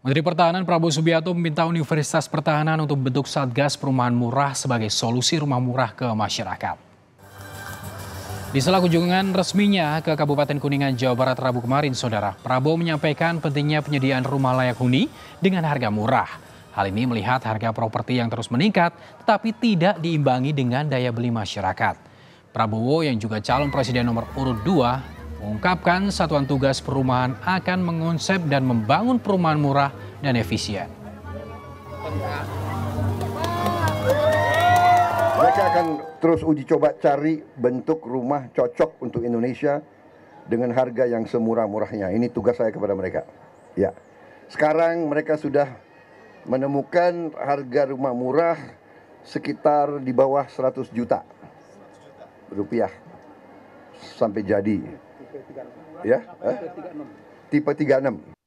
Menteri Pertahanan Prabowo Subianto meminta Universitas Pertahanan untuk bentuk Satgas Perumahan Murah sebagai solusi rumah murah ke masyarakat. Di sela kunjungan resminya ke Kabupaten Kuningan, Jawa Barat Rabu kemarin, Saudara, Prabowo menyampaikan pentingnya penyediaan rumah layak huni dengan harga murah. Hal ini melihat harga properti yang terus meningkat, tetapi tidak diimbangi dengan daya beli masyarakat. Prabowo yang juga calon presiden nomor urut 2 mengungkapkan Satuan Tugas Perumahan akan mengonsep dan membangun perumahan murah dan efisien. Mereka akan terus uji coba cari bentuk rumah cocok untuk Indonesia dengan harga yang semurah-murahnya. Ini tugas saya kepada mereka. Ya. Sekarang mereka sudah menemukan harga rumah murah sekitar di bawah 100 juta rupiah sampai jadi ya eh? tipe tipe enam.